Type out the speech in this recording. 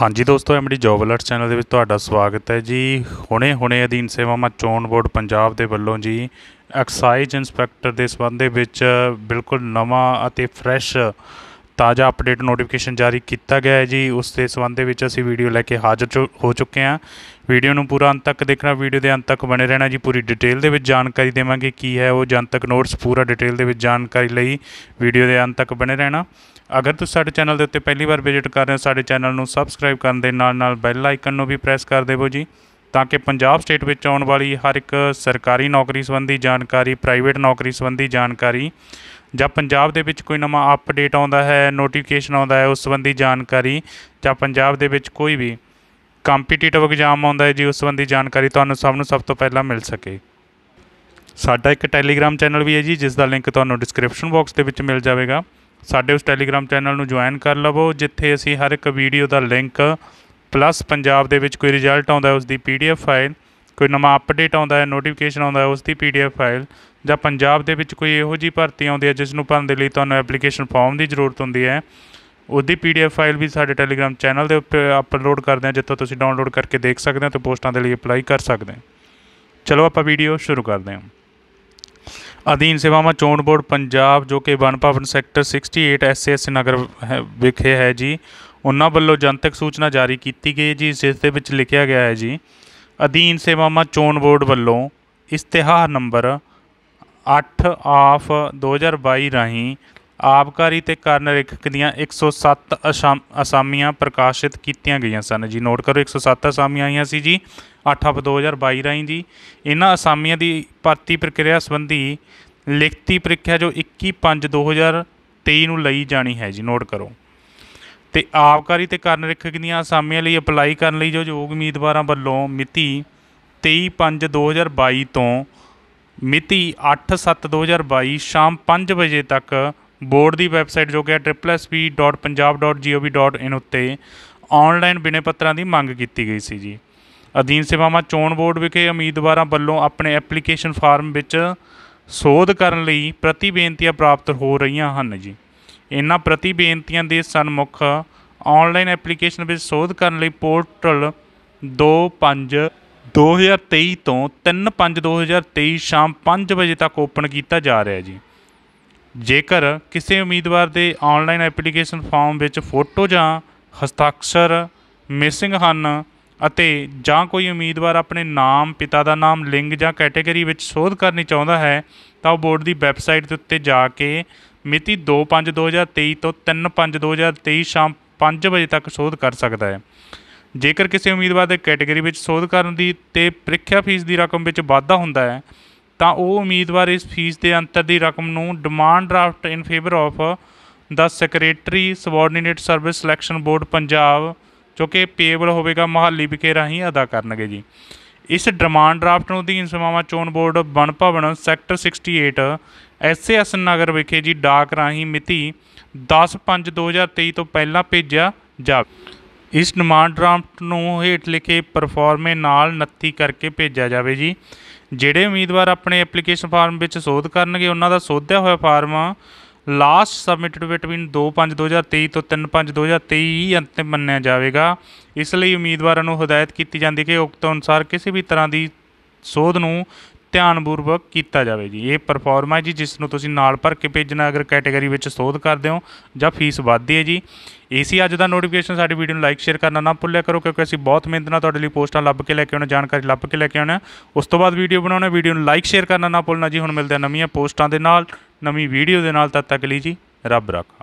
ਹਾਂਜੀ ਦੋਸਤੋ MD job alert channel ਦੇ ਵਿੱਚ ਤੁਹਾਡਾ ਸਵਾਗਤ ਹੈ ਜੀ ਹੁਣੇ-ਹੁਣੇ ਅਧੀਨ ਸੇਵਾਵਾਂ ਚੋਣ ਬੋਰਡ ਪੰਜਾਬ ਦੇ ਵੱਲੋਂ ਜੀ ਐਕਸਾਈਜ਼ ਇਨਸਪੈਕਟਰ ਦੇ ਸਬੰਧ ਦੇ ਵਿੱਚ ਬਿਲਕੁਲ ਨਵਾਂ ਅਤੇ ਫਰੈਸ਼ ਤਾਜ਼ਾ ਅਪਡੇਟ ਨੋਟੀਫਿਕੇਸ਼ਨ ਜਾਰੀ ਕੀਤਾ ਗਿਆ ਹੈ ਜੀ ਉਸ ਦੇ ਸਬੰਧ ਦੇ ਵਿੱਚ ਅਸੀਂ ਵੀਡੀਓ ਲੈ ਕੇ ਹਾਜ਼ਰ ਹੋ ਚੁੱਕੇ ਹਾਂ ਵੀਡੀਓ ਨੂੰ ਪੂਰਾ ਅੰਤ ਤੱਕ ਦੇਖਣਾ ਵੀਡੀਓ ਦੇ ਅੰਤ ਤੱਕ ਬਣੇ ਰਹਿਣਾ ਜੀ ਪੂਰੀ ਡਿਟੇਲ ਦੇ ਵਿੱਚ ਜਾਣਕਾਰੀ ਦੇਵਾਂਗੇ ਕੀ ਹੈ ਉਹ ਜਨਤਕ ਨੋਟਸ ਪੂਰਾ ਡਿਟੇਲ ਦੇ ਵਿੱਚ ਜਾਣਕਾਰੀ ਲਈ ਵੀਡੀਓ ਦੇ ਅੰਤ ਤੱਕ ਬਣੇ ਰਹਿਣਾ ਅਗਰ ਤੁਸੀਂ ਸਾਡੇ ਚੈਨਲ ਦੇ ਉੱਤੇ ਪਹਿਲੀ ਵਾਰ ਵਿਜ਼ਿਟ ਕਰ ਰਹੇ ਹੋ ਸਾਡੇ ਚੈਨਲ ਨੂੰ ਸਬਸਕ੍ਰਾਈਬ ਕਰਨ ਦੇ ਨਾਲ ਨਾਲ ਬੈਲ ਆਈਕਨ ਨੂੰ ਵੀ ਪ੍ਰੈਸ ਕਰ ਦੇਵੋ ਜੀ ਤਾਂ ਕਿ ਪੰਜਾਬ ਸਟੇਟ ਵਿੱਚ ਆਉਣ ਵਾਲੀ ਹਰ ਇੱਕ ਸਰਕਾਰੀ ਨੌਕਰੀ ਸੰਬੰਧੀ ਜਾਣਕਾਰੀ ਪ੍ਰਾਈਵੇਟ ਨੌਕਰੀ ਸੰਬੰਧੀ ਜਾਣਕਾਰੀ ਜਾਂ ਪੰਜਾਬ ਦੇ ਵਿੱਚ ਕੋਈ ਨਵਾਂ ਅਪਡੇਟ ਆਉਂਦਾ ਹੈ ਨੋਟੀਫਿਕੇਸ਼ਨ ਆਉਂਦਾ ਹੈ ਉਸ ਸੰਬੰਧੀ ਜਾਣਕਾਰੀ ਜਾਂ ਪੰਜਾਬ ਦੇ ਵਿੱਚ ਕੋਈ ਵੀ ਕੰਪੀਟੀਟਿਵ ਐਗਜ਼ਾਮ ਆਉਂਦਾ ਹੈ ਜੀ ਉਸ ਸੰਬੰਧੀ ਜਾਣਕਾਰੀ ਤੁਹਾਨੂੰ ਸਭ ਨੂੰ ਸਭ ਤੋਂ ਪਹਿਲਾਂ ਮਿਲ ਸਕੇ ਸਾਡਾ ਇੱਕ ਟੈਲੀਗ੍ਰam ਚੈਨਲ ਵੀ ਹੈ ਜੀ ਜਿਸ ਦਾ ਲਿੰਕ ਤੁਹਾਨੂੰ ਡਿਸਕ੍ਰਿਪਸ਼ਨ ਬਾਕਸ ਦੇ ਵਿੱਚ ਮਿਲ ਜਾਵੇਗਾ ਸਾਡੇ ਉਸ ਟੈਲੀਗ੍ਰam ਚੈਨਲ ਨੂੰ ਜੁਆਇਨ ਕਰ ਲਵੋ ਜਿੱਥੇ ਅਸੀਂ ਹਰ ਇੱਕ ਵੀਡੀਓ ਦਾ ਲਿੰਕ ਪਲੱਸ ਪੰਜਾਬ ਦੇ ਵਿੱਚ ਕੋਈ ਰਿਜ਼ਲਟ ਆਉਂਦਾ ਹੈ ਉਸ ਦੀ ਪੀਡੀਐਫ ਫਾਈਲ ਕੋਈ ਨਵਾਂ ਅਪਡੇਟ ਆਉਂਦਾ ਹੈ ਨੋਟੀਫਿਕੇਸ਼ਨ ਆਉਂਦਾ ਹੈ ਉਸ ਦੀ ਪੀਡੀਐਫ ਫਾਈਲ ਜਾਂ ਪੰਜਾਬ ਦੇ ਵਿੱਚ ਕੋਈ ਇਹੋ ਜੀ ਭਰਤੀ ਆਉਂਦੀ ਹੈ ਜਿਸ ਨੂੰ ਭਰਨ ਦੇ ਲਈ ਤੁਹਾਨੂੰ ਐਪਲੀਕੇਸ਼ਨ ਫਾਰਮ ਦੀ ਜ਼ਰੂਰਤ ਹੁੰਦੀ ਹੈ ਉਹਦੀ ਪੀਡੀਐਫ ਫਾਈਲ ਵੀ ਸਾਡੇ ਟੈਲੀਗ੍ਰਾਮ ਚੈਨਲ ਦੇ ਉੱਤੇ ਅਪਲੋਡ ਕਰਦੇ ਹਾਂ ਜਿੱਥੋਂ ਤੁਸੀਂ ਡਾਊਨਲੋਡ ਕਰਕੇ ਦੇਖ ਸਕਦੇ ਹੋ ਤੇ ਪੋਸਟਾਂ ਦੇ ਲਈ ਅਪਲਾਈ ਕਰ ਸਕਦੇ ਹੋ ਚਲੋ ਆਪਾਂ ਵੀਡੀਓ ਸ਼ੁਰੂ ਕਰਦੇ ਹਾਂ ਅਧੀਨ ਸੇਵਾਵਾਂ ਚੋਣ ਬੋਰਡ ਪੰਜਾਬ ਜੋ ਕਿ ਵਨ ਪਾਵਨ ਸੈਕਟਰ 68 ਐਸਐਸ ਨਗਰ ਵਿਖੇ ਹੈ ਜੀ ਉਹਨਾਂ ਵੱਲੋਂ ਜਨਤਕ ਸੂਚਨਾ ਜਾਰੀ ਕੀਤੀ ਗਈ ਜੀ ਜਿਸ ਦੇ ਵਿੱਚ ਲਿਖਿਆ ਗਿਆ ਹੈ ਜੀ ਅਧੀਨ ਸੇਵਾਵਾਂ ਚੋਣ ਬੋਰਡ ਵੱਲੋਂ ਇਸ਼ਤਿਹਾਰ ਨੰਬਰ 8 ਆਫ 2022 ਰਾਹੀਂ ਆਪਕਾਰੀ ਤੇ ਕਰਨ ਰੇਖਕ ਦੀਆਂ 107 ਅਸਾਮੀਆਂ ਪ੍ਰਕਾਸ਼ਿਤ ਕੀਤੀਆਂ ਗਈਆਂ ਸਨ ਜੀ ਨੋਟ ਕਰੋ 107 ਅਸਾਮੀਆਂ ਆਈਆਂ ਸੀ ਜੀ 8 ਆਫ 2022 ਰਾਹੀਂ ਜੀ ਇਹਨਾਂ ਅਸਾਮੀਆਂ ਦੀ ਭਰਤੀ ਪ੍ਰਕਿਰਿਆ ਸੰਬੰਧੀ ਲਿਖਤੀ ਪ੍ਰੀਖਿਆ ਜੋ 21 5 2023 ਨੂੰ ਲਈ ਜਾਣੀ ਹੈ ਜੀ ਨੋਟ ਕਰੋ ਤੇ ਆਪਕਾਰੀ ਤੇ ਕਰਨ ਰੇਖਕ ਦੀਆਂ ਅਸਾਮੀਆਂ ਲਈ ਅਪਲਾਈ ਕਰਨ ਲਈ ਜੋ ਯੋਗ ਉਮੀਦਵਾਰਾਂ ਵੱਲੋਂ ਮਿਤੀ 23 5 2022 ਤੋਂ ਮਿਤੀ 8/7/2022 ਸ਼ਾਮ 5 ਵਜੇ ਤੱਕ ਬੋਰਡ ਦੀ ਵੈਬਸਾਈਟ ਜੋ ਕਿ www.punjab.gov.in ਉੱਤੇ ਆਨਲਾਈਨ ਬਿਨੇ ਪੱਤਰਾਂ ਦੀ ਮੰਗ ਕੀਤੀ ਗਈ ਸੀ ਜੀ ਅਧੀਨ ਸੇਵਾਵਾਂ ਚੋਣ ਬੋਰਡ ਵਿਖੇ ਉਮੀਦਵਾਰਾਂ ਵੱਲੋਂ ਆਪਣੇ ਐਪਲੀਕੇਸ਼ਨ ਫਾਰਮ ਵਿੱਚ ਸੋਧ ਕਰਨ ਲਈ ਪ੍ਰਤੀ ਬੇਨਤੀਆਂ ਪ੍ਰਾਪਤ ਹੋ ਰਹੀਆਂ ਹਨ ਜੀ ਇਹਨਾਂ ਪ੍ਰਤੀ ਬੇਨਤੀਆਂ ਦੇ ਸਨਮੁਖ ਆਨਲਾਈਨ ਐਪਲੀਕੇਸ਼ਨ ਵਿੱਚ ਸੋਧ ਕਰਨ ਲਈ ਪੋਰਟਲ 25 2023 ਤੋਂ 3/5/2023 ਸ਼ਾਮ 5 ਵਜੇ ਤੱਕ ਓਪਨ ਕੀਤਾ ਜਾ ਰਿਹਾ ਹੈ ਜੀ ਜੇਕਰ ਕਿਸੇ ਉਮੀਦਵਾਰ ਦੇ ਆਨਲਾਈਨ ਐਪਲੀਕੇਸ਼ਨ ਫਾਰਮ ਵਿੱਚ ਫੋਟੋ ਜਾਂ ਹਸਤਾਖਰ ਮਿਸਿੰਗ ਹਨ ਅਤੇ ਜਾਂ ਕੋਈ ਉਮੀਦਵਾਰ ਆਪਣੇ ਨਾਮ ਪਿਤਾ ਦਾ ਨਾਮ ਲਿੰਗ ਜਾਂ ਕੈਟਾਗਰੀ ਵਿੱਚ ਸੋਧ ਕਰਨੀ ਚਾਹੁੰਦਾ ਹੈ ਤਾਂ ਉਹ ਬੋਰਡ ਦੀ ਵੈਬਸਾਈਟ ਦੇ ਉੱਤੇ ਜਾ ਕੇ ਮਿਤੀ 2/5/2023 ਤੋਂ 3/5/2023 ਸ਼ਾਮ 5 ਵਜੇ ਤੱਕ ਸੋਧ ਕਰ ਸਕਦਾ ਹੈ ਜੇਕਰ ਕਿਸੇ ਉਮੀਦਵਾਰ ਦੇ ਕੈਟਾਗਰੀ ਵਿੱਚ ਸੋਧ ਕਰਨ ਦੀ ਤੇ ਪ੍ਰੀਖਿਆ ਫੀਸ ਦੀ ਰਕਮ ਵਿੱਚ ਵਾਧਾ ਹੁੰਦਾ ਹੈ ਤਾਂ ਉਹ ਉਮੀਦਵਾਰ ਇਸ ਫੀਸ ਦੇ ਅੰਤਰ ਦੀ ਰਕਮ ਨੂੰ demand draft in favour of the secretary subordinate service selection board Punjab ਜੋ ਕਿ ਪੇਬਲ ਹੋਵੇਗਾ ਮਹਾਲੀ ਵਿਖੇ ਰਾਹੀਂ ਅਦਾ ਕਰਨਗੇ ਜੀ ਇਸ ਡਿਮਾਂਡ ਡਰਾਫਟ ਨੂੰ ਅਧੀਨ ਸਮਾਵਾ ਚੋਣ ਬੋਰਡ ਬਣ ਭਵਨ ਸੈਕਟਰ 68 ਐਸਐਸ ਨਗਰ ਵਿਖੇ ਜੀ ਡਾਕ ਰਾਹੀਂ ਮਿਤੀ 10/5/2023 ਤੋਂ ਪਹਿਲਾਂ ਭੇਜਿਆ ਜਾਵੇ ਇਸ ਡਿਮਾਂਡ ਡਰਾਫਟ ਨੂੰ ਹੇਠ ਲਿਖੇ ਪਰਫਾਰਮੇ ਨਾਲ ਨੱਤੀ ਕਰਕੇ ਭੇਜਿਆ ਜਾਵੇ ਜੀ ਜਿਹੜੇ ਉਮੀਦਵਾਰ ਆਪਣੇ ਐਪਲੀਕੇਸ਼ਨ ਫਾਰਮ ਵਿੱਚ ਸੋਧ ਕਰਨਗੇ ਉਹਨਾਂ ਦਾ ਸੋਧਿਆ ਹੋਇਆ ਫਾਰਮ ਲਾਸਟ ਸਬਮਿਟਡ ਬਿਟਵੀਨ 2/5/2023 ਤੋਂ 3/5/2023 ਅੰਤਿਮ ਮੰਨਿਆ ਜਾਵੇਗਾ ਇਸ ਲਈ ਉਮੀਦਵਾਰਾਂ ਨੂੰ ਹਦਾਇਤ ਕੀਤੀ ਜਾਂਦੀ ਹੈ ਕਿ ਉਕਤ ਅਨੁਸਾਰ ਕਿਸੇ ਵੀ ਤਰ੍ਹਾਂ ਦੀ ਸੋਧ ਨੂੰ ਧਿਆਨਪੂਰਵਕ ਕੀਤਾ ਜਾਵੇ ਜੀ ਇਹ ਪਰਫਾਰਮਾ ਜੀ ਜਿਸ ਨੂੰ ਤੁਸੀਂ ਨਾਲ ਭਰ ਕੇ ਭੇਜਣਾ ਅਗਰ ਕੈਟਾਗਰੀ ਵਿੱਚ ਸੋਧ ਕਰਦੇ ਹੋ ਜਾਂ ਫੀਸ ਵੱਧਦੀ ਹੈ ਜੀ ਏਸੀ ਅੱਜ ਦਾ ਨੋਟੀਫਿਕੇਸ਼ਨ ਸਾਡੀ ਵੀਡੀਓ ਨੂੰ ਲਾਈਕ ਸ਼ੇਅਰ ਕਰਨਾ ਨਾ ਭੁੱਲਿਆ ਕਰੋ ਕਿਉਂਕਿ ਅਸੀਂ ਬਹੁਤ ਮਿਹਨਤ ਨਾਲ ਤੁਹਾਡੇ ਲਈ ਪੋਸਟਾਂ ਲੱਭ ਕੇ ਲੈ ਕੇ ਆਉਣਾ ਜਾਣਕਾਰੀ ਲੱਭ ਕੇ ਲੈ ਕੇ ਆਉਣਾ ਉਸ ਤੋਂ ਬਾਅਦ ਵੀਡੀਓ ਬਣਾਉਣਾ ਵੀਡੀਓ ਨੂੰ ਲਾਈਕ ਸ਼ੇਅਰ ਕਰਨਾ ਨਾ ਭੁੱਲਣਾ ਜੀ ਹੁਣ ਮਿਲਦੇ ਆ ਨਵੀਆਂ ਪੋਸਟਾਂ ਦੇ ਨਾਲ ਨਵੀਂ ਵੀਡੀਓ ਦੇ ਨਾਲ ਤਦ ਤੱਕ ਲਈ ਜੀ ਰੱਬ ਰੱਖਾ